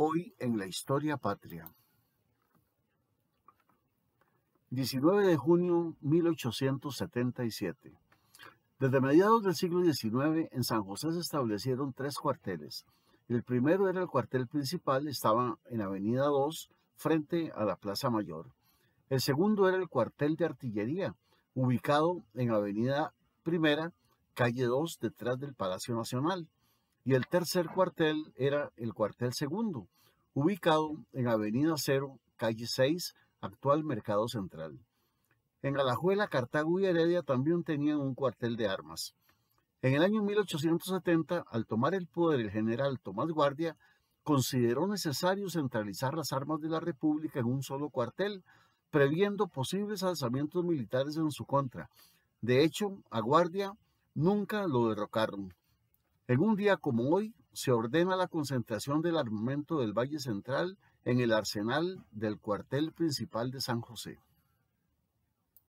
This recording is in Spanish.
Hoy en la historia patria. 19 de junio 1877. Desde mediados del siglo XIX en San José se establecieron tres cuarteles. El primero era el cuartel principal, estaba en Avenida 2, frente a la Plaza Mayor. El segundo era el cuartel de artillería, ubicado en Avenida Primera, calle 2, detrás del Palacio Nacional y el tercer cuartel era el cuartel segundo, ubicado en Avenida Cero, calle 6, actual Mercado Central. En Alajuela, Cartago y Heredia también tenían un cuartel de armas. En el año 1870, al tomar el poder el general Tomás Guardia, consideró necesario centralizar las armas de la República en un solo cuartel, previendo posibles alzamientos militares en su contra. De hecho, a Guardia nunca lo derrocaron. En un día como hoy, se ordena la concentración del armamento del Valle Central en el arsenal del cuartel principal de San José.